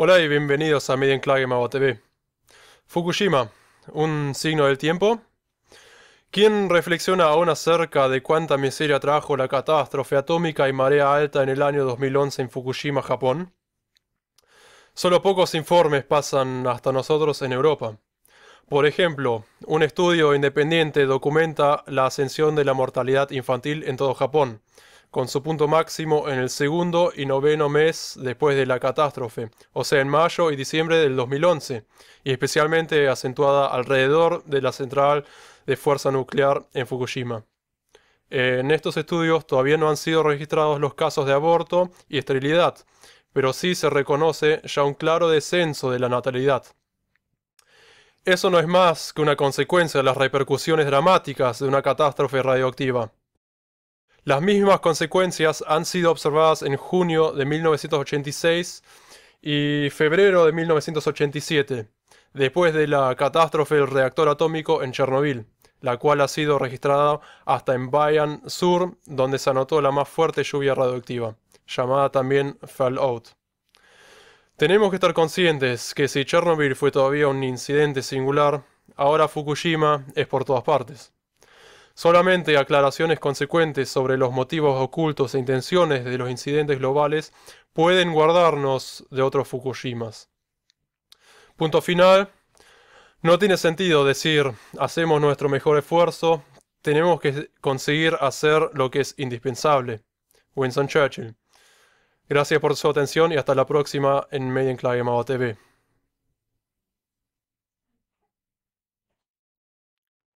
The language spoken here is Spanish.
Hola y bienvenidos a Median Mago TV. Fukushima, un signo del tiempo. ¿Quién reflexiona aún acerca de cuánta miseria trajo la catástrofe atómica y marea alta en el año 2011 en Fukushima, Japón? Solo pocos informes pasan hasta nosotros en Europa. Por ejemplo, un estudio independiente documenta la ascensión de la mortalidad infantil en todo Japón, con su punto máximo en el segundo y noveno mes después de la catástrofe, o sea en mayo y diciembre del 2011, y especialmente acentuada alrededor de la central de fuerza nuclear en Fukushima. Eh, en estos estudios todavía no han sido registrados los casos de aborto y esterilidad, pero sí se reconoce ya un claro descenso de la natalidad. Eso no es más que una consecuencia de las repercusiones dramáticas de una catástrofe radioactiva. Las mismas consecuencias han sido observadas en junio de 1986 y febrero de 1987, después de la catástrofe del reactor atómico en Chernobyl, la cual ha sido registrada hasta en Bayern Sur, donde se anotó la más fuerte lluvia radioactiva, llamada también Fallout. Tenemos que estar conscientes que si Chernobyl fue todavía un incidente singular, ahora Fukushima es por todas partes. Solamente aclaraciones consecuentes sobre los motivos ocultos e intenciones de los incidentes globales pueden guardarnos de otros Fukushimas. Punto final. No tiene sentido decir hacemos nuestro mejor esfuerzo, tenemos que conseguir hacer lo que es indispensable. Winston Churchill. Gracias por su atención y hasta la próxima en Median TV.